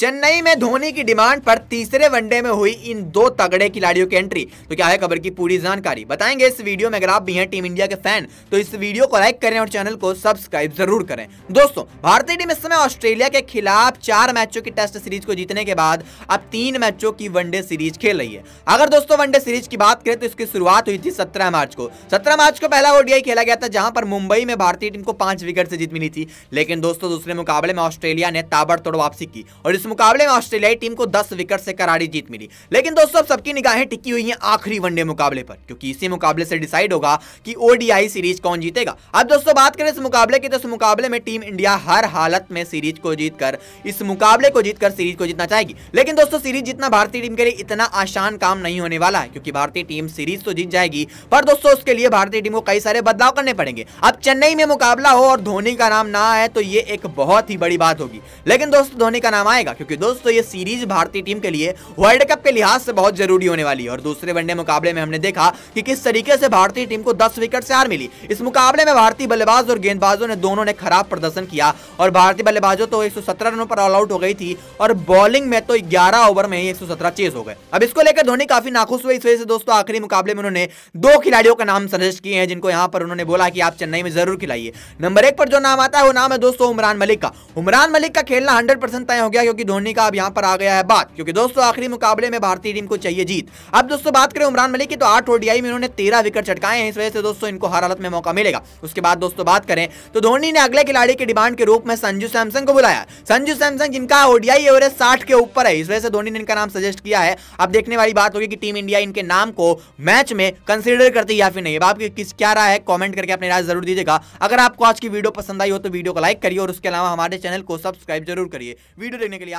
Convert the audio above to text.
चेन्नई में धोनी की डिमांड पर तीसरे वनडे में हुई इन दो तगड़े खिलाड़ियों की एंट्री तो क्या है खबर की पूरी जानकारी बताएंगे इस वीडियो में अगर आप भी हैं टीम इंडिया के फैन तो इस वीडियो को लाइक करें और चैनल को सब्सक्राइब जरूर करें दोस्तों भारतीय टीम इस समय ऑस्ट्रेलिया के खिलाफ चार मैचों की टेस्ट सीरीज को जीतने के बाद अब तीन मैचों की वनडे सीरीज खेल रही है अगर दोस्तों वनडे सीरीज की बात करें तो इसकी शुरुआत हुई थी सत्रह मार्च को सत्रह मार्च को पहला ओडीआई खेला गया था जहां पर मुंबई में भारतीय टीम को पांच विकेट से जीत मिली थी लेकिन दोस्तों दूसरे मुकाबले में ऑस्ट्रेलिया ने ताबड़तोड़ वापसी की और इस मुकाबले में ऑस्ट्रेलियाई टीम को दस विकेट से करारी जीत मिली लेकिन दोस्तों अब सबकी निगाहें टिकी हुई हैं आखिरी वनडे मुकाबले पर क्योंकि इसी मुकाबले से डिसाइड होगा कि ओडीआई सीरीज कौन जीतेगा अब दोस्तों बात करें इस मुकाबले की तो इस मुकाबले में टीम इंडिया हर हालत में सीरीज को जीतकर इस मुकाबले को जीतकर सीरीज को जीतना चाहेगी लेकिन दोस्तों सीरीज जीतना भारतीय टीम के लिए इतना आसान काम नहीं होने वाला है क्योंकि भारतीय टीम सीरीज तो जीत जाएगी पर दोस्तों उसके लिए भारतीय टीम को कई सारे बदलाव करने पड़ेंगे अब चेन्नई में मुकाबला हो और धोनी का नाम ना आए तो ये एक बहुत ही बड़ी बात होगी लेकिन दोस्तों धोनी का नाम आएगा क्योंकि दोस्तों ये सीरीज भारतीय टीम के लिए वर्ल्ड कप के लिहाज से बहुत जरूरी होने वाली है और दूसरे वनडे मुकाबले में हमने देखा कि किस तरीके से भारतीय टीम को दस विकेट से हार मिली इस मुकाबले में भारतीय बल्लेबाज और गेंदबाजों ने दोनों ने खराब प्रदर्शन किया और भारतीय बल्लेबाजों तो एक रनों पर ऑल आउट हो गई थी और बॉलिंग में तो ग्यारह ओवर में ही एक चेज हो गए अब इसको लेकर धोनी काफी नाखुश हुए इस वजह से दोस्तों आखिरी मुकाबले में उन्होंने दो खिलाड़ियों का नाम सजेस्ट किए हैं जिनको यहाँ पर उन्होंने बोला कि आप चेन्नई में जरूर खिलाइए नंबर एक पर जो नाम आता है वो नाम है दोस्तों उमरान मलिक का उमरान मलिक का खेलना हंड्रेड तय हो गया क्योंकि धोनी का अब यहाँ पर आ गया है बात क्योंकि दोस्तों आखिरी मुकाबले में भारतीय टीम को चाहिए जीत अब दोस्तों बात करें उमरान मलिक की तो आठ ओडियाई में उन्होंने तेरह विकेट चटकाए हैं इस वजह से दोस्तों इनको हर हालत में मौका मिलेगा उसके बाद दोस्तों बात करें तो धोनी ने अगले खिलाड़ी के डिमांड के रूप में संजू सैमसंग को बुलाया संजू सैमसंग जिनका ओडियाई एवरेज साठ के ऊपर है इस वजह से धोनी ने इनका नाम सजेस्ट किया है अब देखने वाली बात होगी कि टीम इंडिया इनके नाम को मैच में कंसिडर करती है या फिर नहीं आपकी किस क्या रहा है कमेंट करके अपनी राय जरूर दीजिएगा अगर आपको आज की वीडियो पसंद आई हो तो वीडियो को लाइक करिए और उसके अलावा हमारे चैनल को सब्सक्राइब जरूर करिए वीडियो देखने के लिए